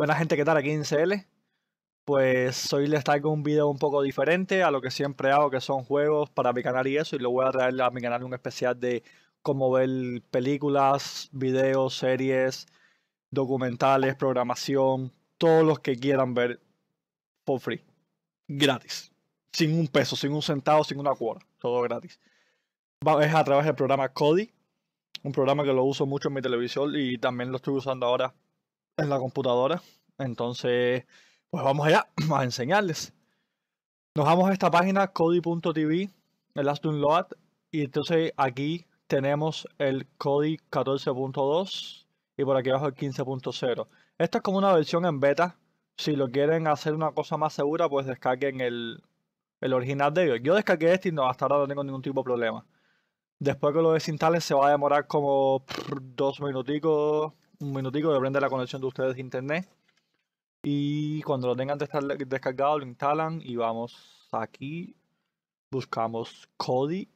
Buenas gente, ¿qué tal? Aquí en CL. Pues hoy les traigo un video un poco diferente a lo que siempre hago, que son juegos para mi canal y eso. Y lo voy a traer a mi canal un especial de cómo ver películas, videos, series, documentales, programación, todos los que quieran ver Por free, gratis, sin un peso, sin un centavo, sin una cuota, todo gratis. Es a través del programa Cody, un programa que lo uso mucho en mi televisión y también lo estoy usando ahora en la computadora. Entonces, pues vamos allá a enseñarles. Nos vamos a esta página, Cody.tv, el last download. Y entonces aquí tenemos el Cody 14.2 y por aquí abajo el 15.0. Esto es como una versión en beta. Si lo quieren hacer una cosa más segura, pues descarguen el, el original de ellos. Yo descargué este y no, hasta ahora no tengo ningún tipo de problema. Después que lo desinstalen se va a demorar como dos minuticos, un minutico, depende de la conexión de ustedes de internet. Y cuando lo tengan descargado, lo instalan y vamos aquí. Buscamos cody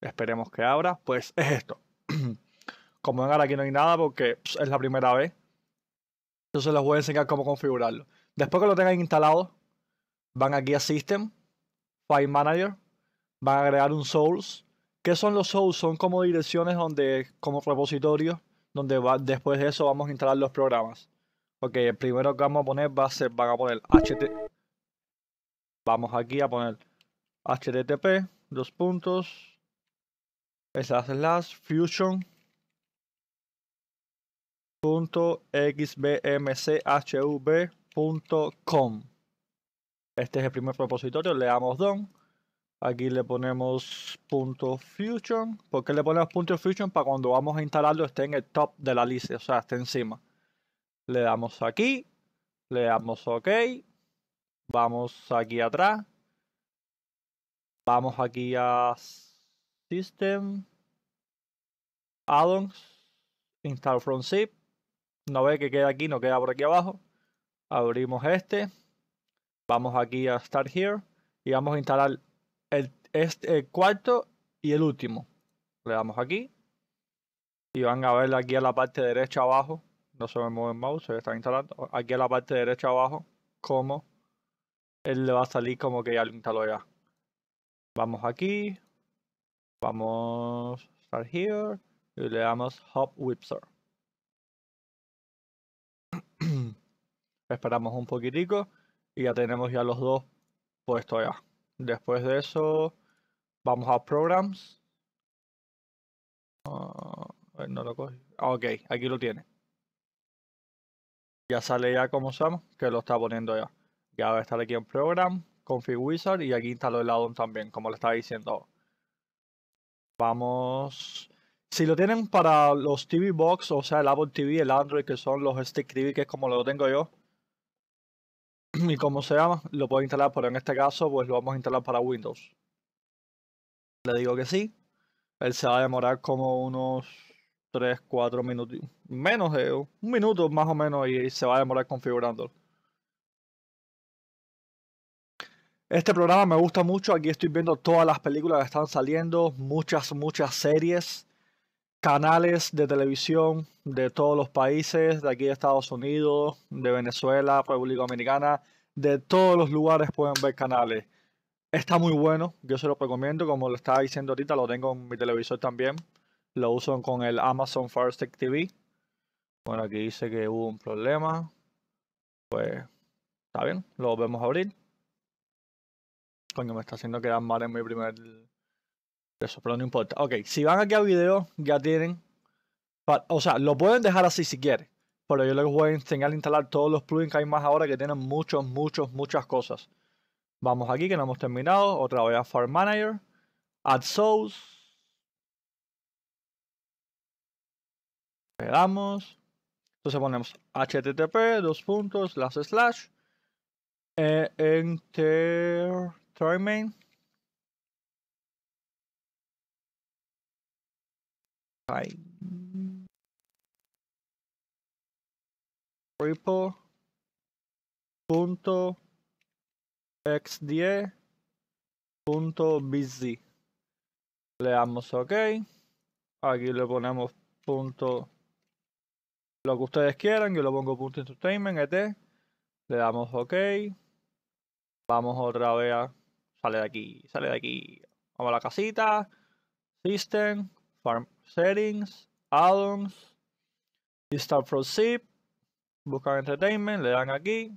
Esperemos que abra. Pues es esto. Como ven, ahora aquí no hay nada porque es la primera vez. Entonces les voy a enseñar cómo configurarlo. Después que lo tengan instalado, van aquí a System, File Manager, van a agregar un Source ¿Qué son los shows? Son como direcciones donde, como repositorio donde va, después de eso vamos a instalar los programas. Ok, el primero que vamos a poner va a ser, van a poner HT. Vamos aquí a poner HTTP, dos puntos, slash slash, fusion, punto Este es el primer repositorio, le damos don Aquí le ponemos punto fusion. ¿Por qué le ponemos punto fusion? Para cuando vamos a instalarlo esté en el top de la lista, o sea, esté encima. Le damos aquí, le damos OK, vamos aquí atrás, vamos aquí a System, Addons, Install from Zip. No ve que queda aquí, no queda por aquí abajo. Abrimos este, vamos aquí a Start Here y vamos a instalar el, este, cuarto y el último. Le damos aquí. Y van a ver aquí a la parte derecha abajo. No se me mueve el mouse, se está instalando. Aquí a la parte derecha abajo, como él le va a salir como que ya lo instaló ya. Vamos aquí. Vamos start here. Y le damos Hop Whipster. Esperamos un poquitico. Y ya tenemos ya los dos puestos ya. Después de eso, vamos a Programs. Ah, no lo cogí. Ah, ok, aquí lo tiene. Ya sale ya como llama que lo está poniendo ya. Ya va a estar aquí en Program, Config Wizard y aquí instaló el addon también, como le estaba diciendo. Vamos. Si lo tienen para los TV Box, o sea, el Apple TV, el Android, que son los Stick TV, que es como lo tengo yo, y como se llama, lo puedo instalar, pero en este caso pues lo vamos a instalar para Windows. Le digo que sí. Él se va a demorar como unos 3, 4 minutos, menos de un minuto más o menos y se va a demorar configurándolo. Este programa me gusta mucho, aquí estoy viendo todas las películas que están saliendo, muchas, muchas series canales de televisión de todos los países, de aquí de Estados Unidos, de Venezuela, República Dominicana, de todos los lugares pueden ver canales. Está muy bueno, yo se lo recomiendo, como lo estaba diciendo ahorita, lo tengo en mi televisor también. Lo uso con el Amazon Fire TV. Bueno, aquí dice que hubo un problema. Pues, está bien, lo vemos abrir. Coño, me está haciendo quedar mal en mi primer eso, pero no importa. Ok, si van aquí a video, ya tienen. O sea, lo pueden dejar así si quieren. Pero yo les voy a enseñar a instalar todos los plugins que hay más ahora que tienen muchos, muchos, muchas cosas. Vamos aquí que no hemos terminado. Otra vez a Farm Manager. source Le damos. Entonces ponemos http, dos puntos, las slash, enter entertainment Ay. punto x10 punto le damos ok aquí le ponemos punto lo que ustedes quieran yo lo pongo punto entertainment et le damos ok vamos otra vez a, sale de aquí sale de aquí vamos a la casita system Farm Settings, Addons, install from Zip, buscan Entertainment, le dan aquí.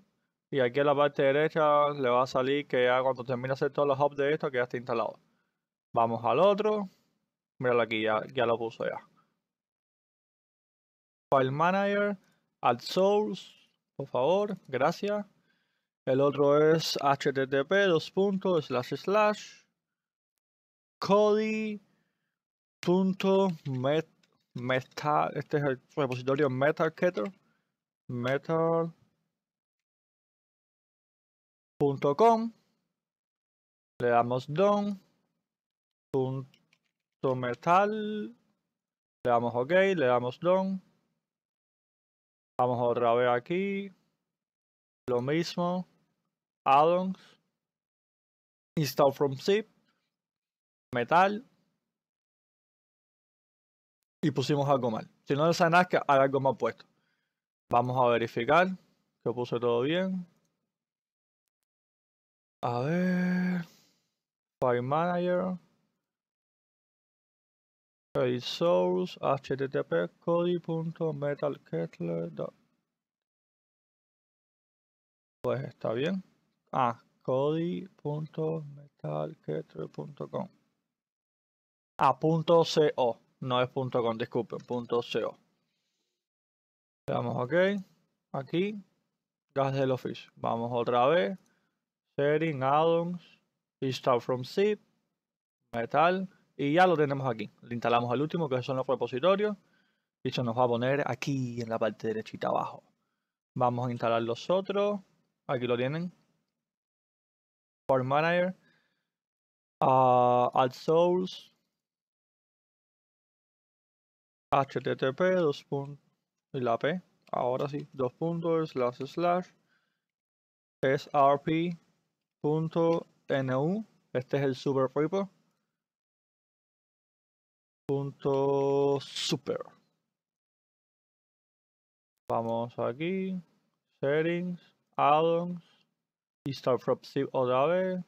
Y aquí en la parte derecha le va a salir que ya cuando termine hacer todos los hubs de esto que ya está instalado. Vamos al otro. Míralo aquí, ya, lo puso ya. File Manager, Add Source, por favor, gracias. El otro es http dos Cody punto met, meta, este es el repositorio metal punto .com le damos don punto metal, le damos ok, le damos don vamos otra vez aquí, lo mismo, addons, install from zip, metal, y pusimos algo mal. Si no le nada, que hay algo mal puesto. Vamos a verificar que puse todo bien. A ver. File Manager. Source. HTTP Pues está bien. Ah, A.c.o. A punto .co. No es punto .com, disculpen, .co. Le damos OK. Aquí, gas del office. Vamos otra vez. Setting, addons install from zip, metal. Y ya lo tenemos aquí. Le instalamos el último, que son los repositorios. Y se nos va a poner aquí en la parte derechita abajo. Vamos a instalar los otros. Aquí lo tienen. Port Manager. Ah, add Souls http dos puntos y la p ahora sí dos puntos slash slash srp.nu este es el super repo punto super vamos aquí settings addons install from zip otra vez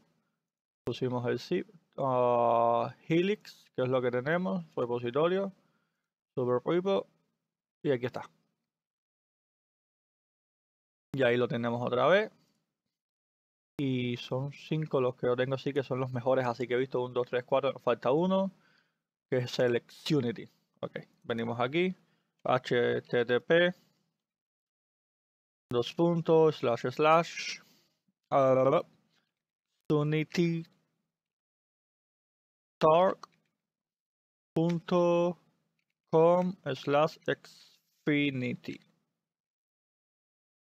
pusimos el zip ah, helix que es lo que tenemos repositorio Super Y aquí está. Y ahí lo tenemos otra vez. Y son cinco los que yo tengo, así que son los mejores. Así que he visto un 2, 3, 4. Falta uno. Que es Selectunity. Ok, venimos aquí. HTTP. Dos puntos, slash, slash. Ah, Unity Punto com slash Xfinity.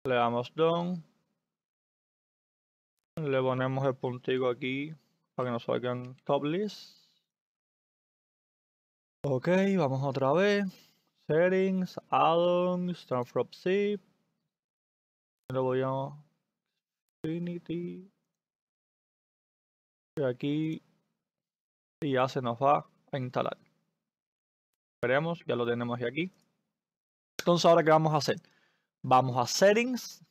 Le damos don. Le ponemos el puntito aquí para que nos salgan top list. Ok, vamos otra vez. Settings, addons transform zip. Lo voy a Xfinity. Y aquí y ya se nos va a instalar. Esperemos, ya lo tenemos ya aquí. Entonces, ¿ahora qué vamos a hacer? Vamos a Settings,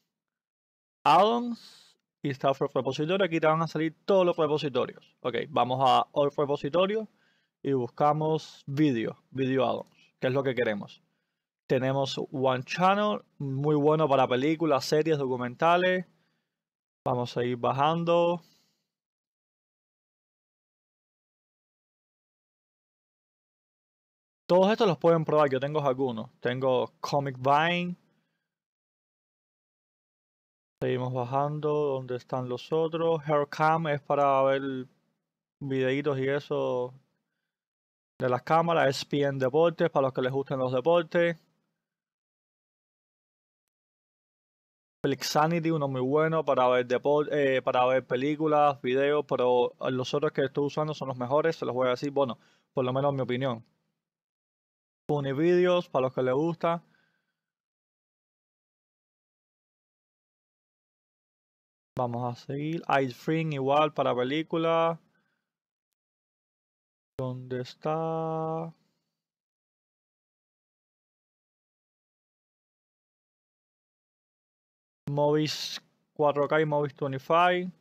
Addons y Staff Repository. Aquí te van a salir todos los repositorios. Ok, vamos a All Repositorio y buscamos Video, Video Addons, que es lo que queremos. Tenemos One Channel, muy bueno para películas, series, documentales. Vamos a ir bajando. Todos estos los pueden probar, yo tengo algunos. Tengo Comic Vine. Seguimos bajando, ¿dónde están los otros? Haircam es para ver videitos y eso de las cámaras. ESPN Deportes, para los que les gusten los deportes. Flixanity, uno muy bueno para ver eh, para ver películas, videos, pero los otros que estoy usando son los mejores, se los voy a decir, bueno, por lo menos mi opinión. Univideos, para los que le gusta. Vamos a seguir. Icefring igual para película. ¿Dónde está? Movies 4K y Movies 25.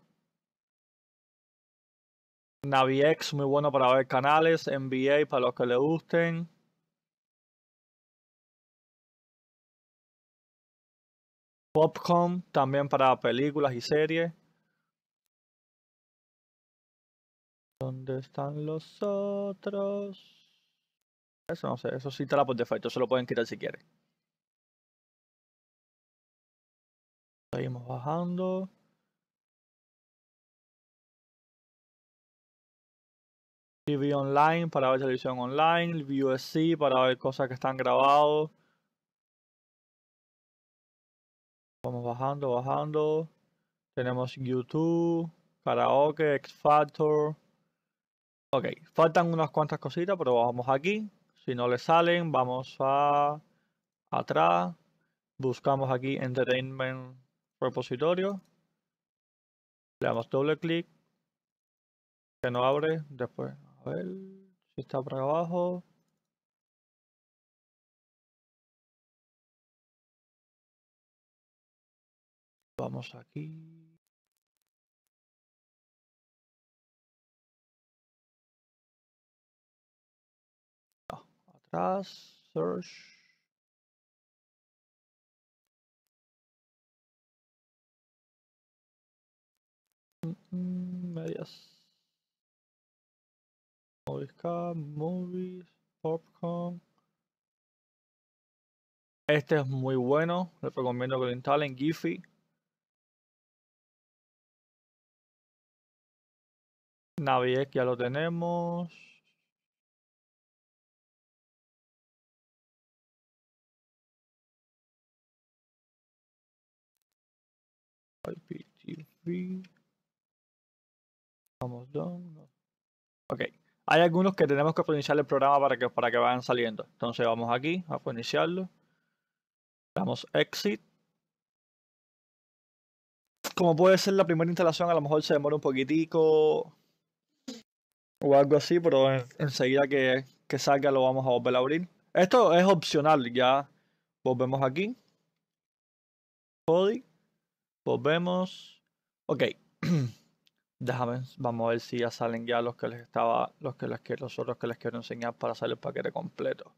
NaviX, muy bueno para ver canales. NBA para los que le gusten. Popcorn también para películas y series. ¿Dónde están los otros? Eso no sé, eso sí está por defecto, se lo pueden quitar si quieren. Seguimos bajando. TV online para ver televisión online, VUSC para ver cosas que están grabados. Vamos bajando, bajando. Tenemos YouTube, Karaoke, X Factor. Ok, faltan unas cuantas cositas, pero vamos aquí. Si no le salen, vamos a atrás. Buscamos aquí Entertainment Repositorio. Le damos doble clic. Que no abre. Después, a ver si está para abajo. Vamos aquí. Ah, atrás, search. Mm, mm, medias. Movies Movies, Popcorn. Este es muy bueno, les recomiendo que lo instalen, Giphy. Naviek ya lo tenemos. IPTV. Vamos Ok. Hay algunos que tenemos que iniciar el programa para que, para que vayan saliendo. Entonces vamos aquí a iniciarlo. Damos exit. Como puede ser la primera instalación, a lo mejor se demora un poquitico o algo así, pero enseguida que, que salga lo vamos a volver a abrir. Esto es opcional, ya volvemos aquí. Body, volvemos. Ok. Déjame, vamos a ver si ya salen ya los que les estaba, los que les quiero, los otros que les quiero enseñar para hacer el paquete completo.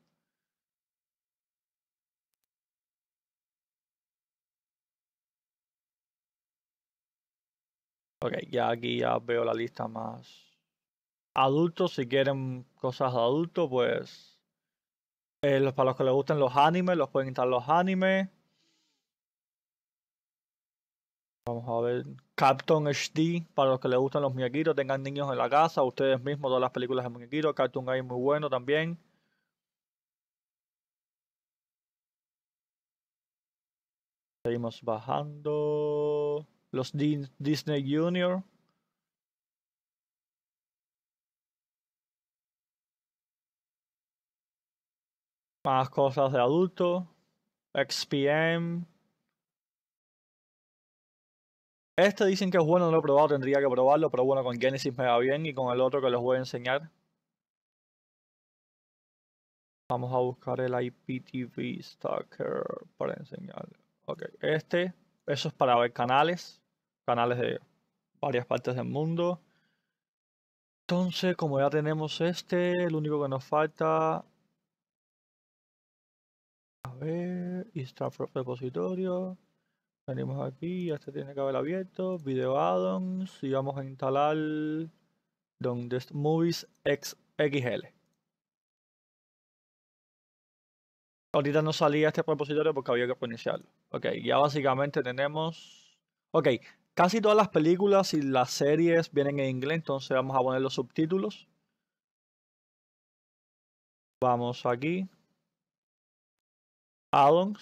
Ok, ya aquí ya veo la lista más adultos, si quieren cosas de adultos, pues eh, los, para los que les gusten los animes, los pueden instalar los animes. Vamos a ver. Captain HD, para los que les gustan los muñequitos, tengan niños en la casa, ustedes mismos, todas las películas de muñequitos. Cartoon Game muy bueno también. Seguimos bajando. Los Disney Junior. Más cosas de adulto. XPM. Este dicen que es bueno, no lo he probado, tendría que probarlo, pero bueno, con Genesis me va bien y con el otro que les voy a enseñar. Vamos a buscar el IPTV Stalker para enseñar. Ok, este, eso es para ver canales, canales de varias partes del mundo. Entonces, como ya tenemos este, lo único que nos falta a ver, instal repositorio. Venimos aquí, este tiene que haber abierto. Video addons y vamos a instalar donde movies XXL. Ahorita no salía este repositorio porque había que iniciarlo. Ok, ya básicamente tenemos... Ok, casi todas las películas y las series vienen en inglés, entonces vamos a poner los subtítulos. Vamos aquí addons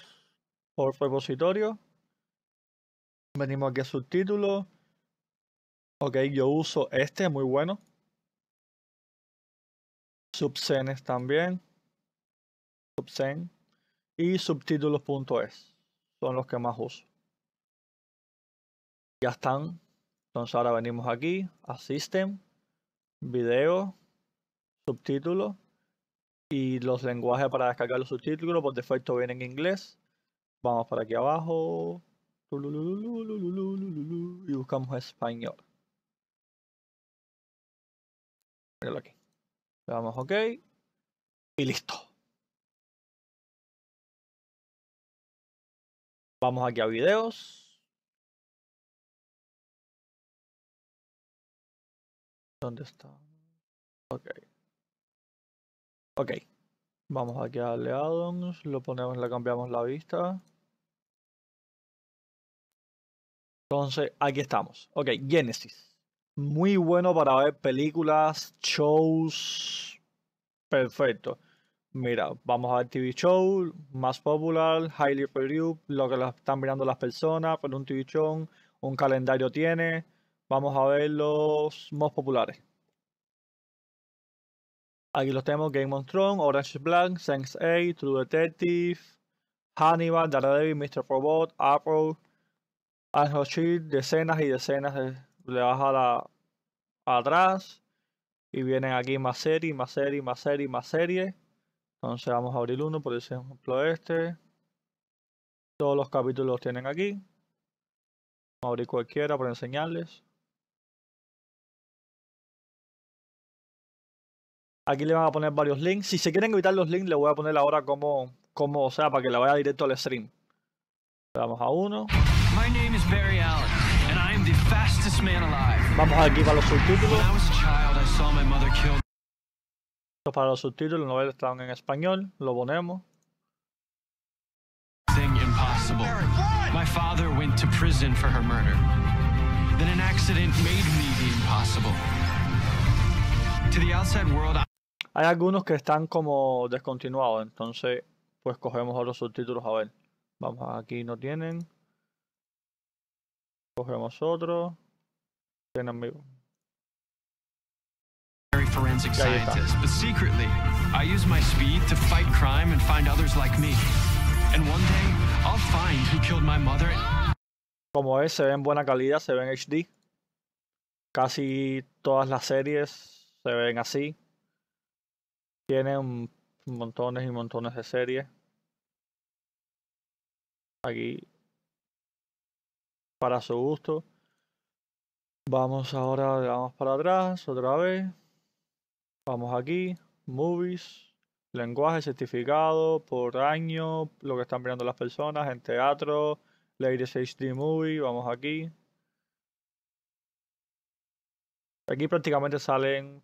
por repositorio. Venimos aquí a subtítulos. Ok, yo uso este, muy bueno. Subsenes también. Subsen Y subtítulos.es. Son los que más uso. Ya están. Entonces ahora venimos aquí a System, Video, Subtítulo y los lenguajes para descargar los subtítulos por defecto vienen en inglés. Vamos para aquí abajo y buscamos español. Míralo aquí. Le damos OK y listo. Vamos aquí a videos. ¿Dónde está? Ok. Ok. Vamos aquí a darle addons, lo ponemos, le cambiamos la vista. Entonces, aquí estamos. Ok, Genesis. Muy bueno para ver películas, shows. Perfecto. Mira, vamos a ver TV show, más popular, highly reviewed, lo que están mirando las personas, por un TV show, un calendario tiene. Vamos a ver los más populares. Aquí los tenemos Game of Thrones, Orange is Black, Sense8, True Detective, Hannibal, Daredevil, Mr. Robot, Apple, Angel Shield, decenas y decenas de, le baja la atrás y vienen aquí más series, más series, más series, más series. Entonces vamos a abrir uno, por ejemplo este. Todos los capítulos los tienen aquí. Vamos a abrir cualquiera para enseñarles. Aquí le van a poner varios links. Si se quieren evitar los links, le voy a poner ahora como, como o sea, para que la vaya directo al stream. Le damos a uno. My name is Barry Allen, and I am the fastest man alive. Vamos aquí para los subtítulos. Esto para los subtítulos, los novelas están en español, lo ponemos. Impossible. My father went to prison for her murder. Then an accident made me the impossible. To the outside world, I hay algunos que están como descontinuados, entonces pues cogemos otros subtítulos a ver. Vamos, aquí no tienen. Cogemos otro. Tienen amigos. Como es, se ven en buena calidad, se ven HD. Casi todas las series se ven así. Tienen montones y montones de series. Aquí, para su gusto. Vamos ahora, Vamos para atrás otra vez. Vamos aquí, movies, lenguaje certificado por año, lo que están viendo las personas en teatro, Ladies HD movie, vamos aquí. Aquí prácticamente salen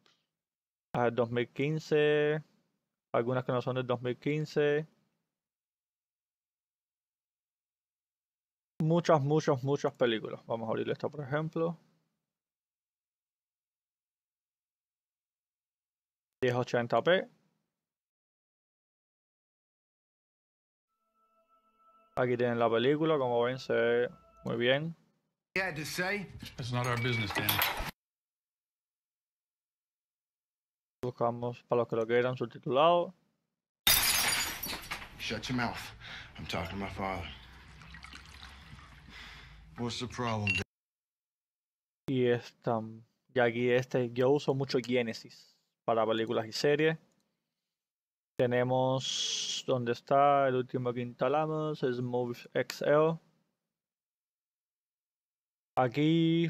2015, ah, algunas que no son del 2015. Muchas, muchas, muchas películas. Vamos a abrir esto, por ejemplo. 1080p. Aquí tienen la película, como ven se ve muy bien. not our business, Buscamos para los que lo quieran subtitulado. Shut your mouth. Y aquí este, yo uso mucho Genesis para películas y series. Tenemos donde está el último que instalamos, es movie XL. Aquí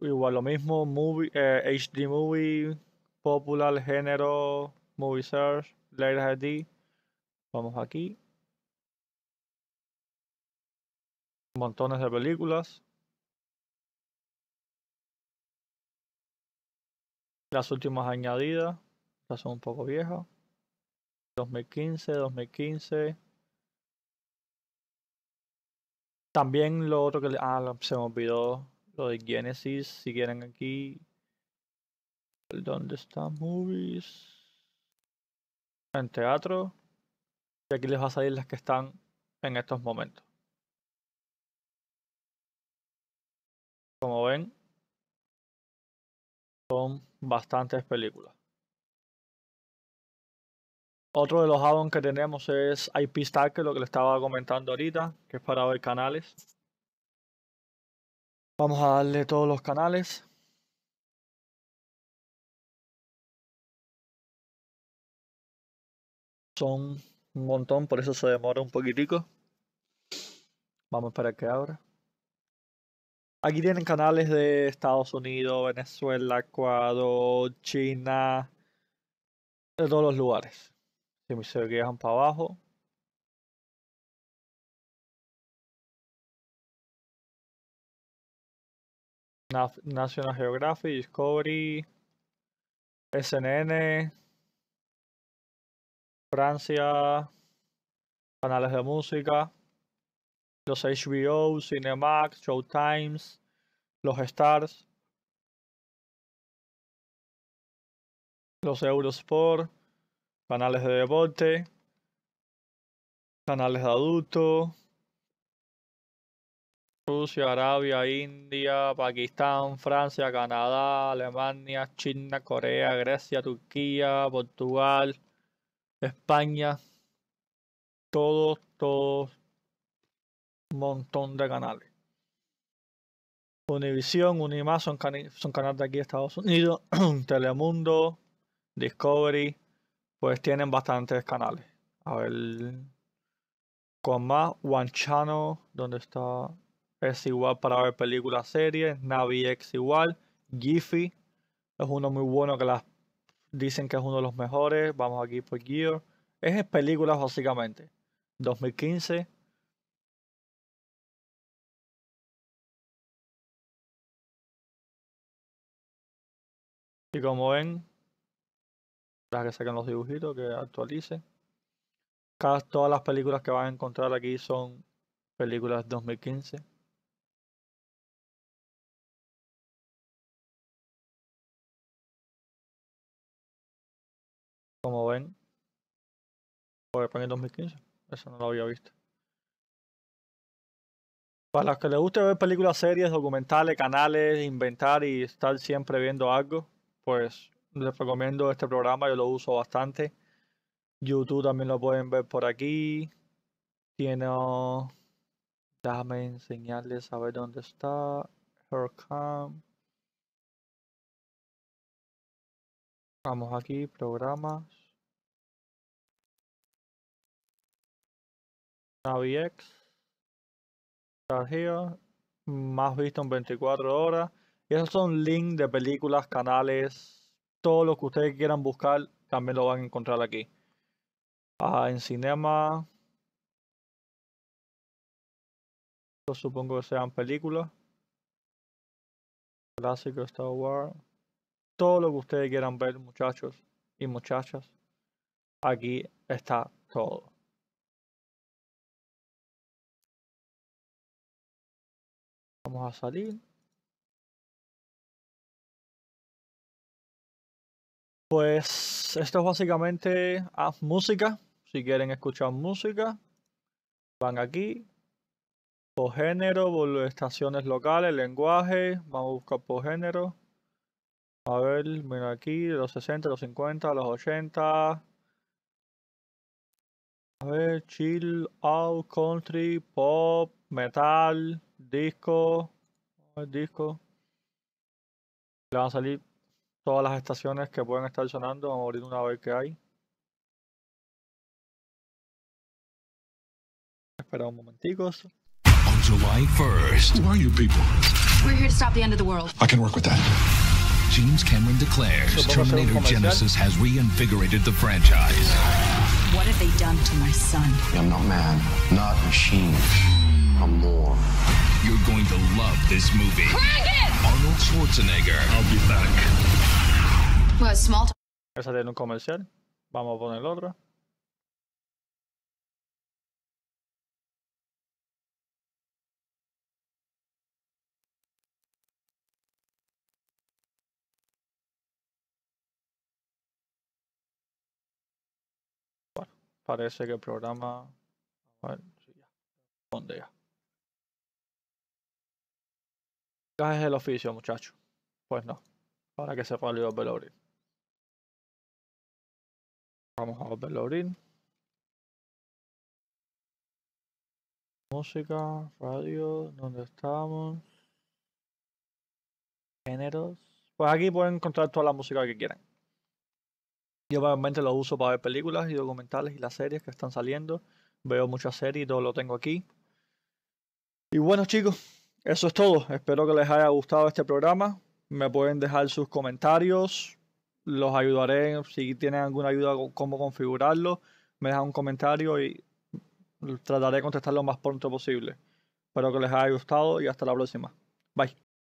igual lo mismo, movie, HD eh, Movie popular, género, movie search, layer ID. Vamos aquí. Montones de películas. Las últimas añadidas, Estas son un poco viejas. 2015, 2015. También lo otro que... Ah, se me olvidó lo de Genesis. Si quieren aquí, ¿Dónde están Movies? En teatro. Y aquí les va a salir las que están en estos momentos. Como ven, son bastantes películas. Otro de los addons que tenemos es IP que lo que le estaba comentando ahorita, que es para ver canales. Vamos a darle todos los canales. son un montón, por eso se demora un poquitico. Vamos para que abra. Aquí tienen canales de Estados Unidos, Venezuela, Ecuador, China, de todos los lugares. Si me se quejan para abajo. National Geographic, Discovery, SNN, Francia, canales de música, los HBO, Cinemax, Showtime, los Stars, los Eurosport, canales de deporte, canales de adulto, Rusia, Arabia, India, Pakistán, Francia, Canadá, Alemania, China, Corea, Grecia, Turquía, Portugal, España, todos, todos, un montón de canales. Univision, Unimás son, canales de aquí de Estados Unidos, Telemundo, Discovery, pues tienen bastantes canales. A ver, con más, One Channel, donde está, es igual para ver películas, series, Navi igual, Giphy, es uno muy bueno que las Dicen que es uno de los mejores. Vamos aquí por Gear. Es películas básicamente. 2015. Y como ven, para que saquen los dibujitos, que actualice Cada, todas las películas que van a encontrar aquí son películas 2015. Como ven, fue en 2015. Eso no lo había visto. Para los que les guste ver películas, series, documentales, canales, inventar y estar siempre viendo algo, pues les recomiendo este programa, yo lo uso bastante. YouTube también lo pueden ver por aquí. Tiene... Déjame enseñarles a ver dónde está. Hercam. Vamos aquí, programas. Naviex. Más visto en 24 horas. Y esos son links de películas, canales, todo lo que ustedes quieran buscar, también lo van a encontrar aquí. Ah, en cinema. supongo que sean películas. Clásico Star Wars todo lo que ustedes quieran ver, muchachos y muchachas. Aquí está todo. Vamos a salir. Pues esto es básicamente ah, música. Si quieren escuchar música, van aquí. Por género, por estaciones locales, lenguaje. Vamos a buscar por género. A ver, mira aquí, los 60, los 50, los 80. A ver, chill, out, country, pop, metal, disco. A ver, disco. Le van a salir todas las estaciones que pueden estar sonando. Vamos a abrir una vez que hay. Espera un momentico. 1 are you people? We're here to stop the end of the I can work with that. James Cameron declares Terminator Genesis has reinvigorated the franchise. What have they done to my son? I'm not man, not machine. I'm more. You're going to love this movie. Crack it! Arnold Schwarzenegger. I'll be back. Well, small. Esa tiene un comercial. Vamos a poner otro. parece que el programa... A ya. ¿Qué es el oficio, muchacho. Pues no. Ahora que se el de Vamos a volverlo Música, radio, ¿dónde estamos? Géneros. Pues aquí pueden encontrar toda la música que quieran. Yo obviamente lo uso para ver películas y documentales y las series que están saliendo. Veo muchas series y todo lo tengo aquí. Y bueno chicos, eso es todo. Espero que les haya gustado este programa. Me pueden dejar sus comentarios. Los ayudaré si tienen alguna ayuda con cómo configurarlo. Me dejan un comentario y trataré de contestar lo más pronto posible. Espero que les haya gustado y hasta la próxima. Bye.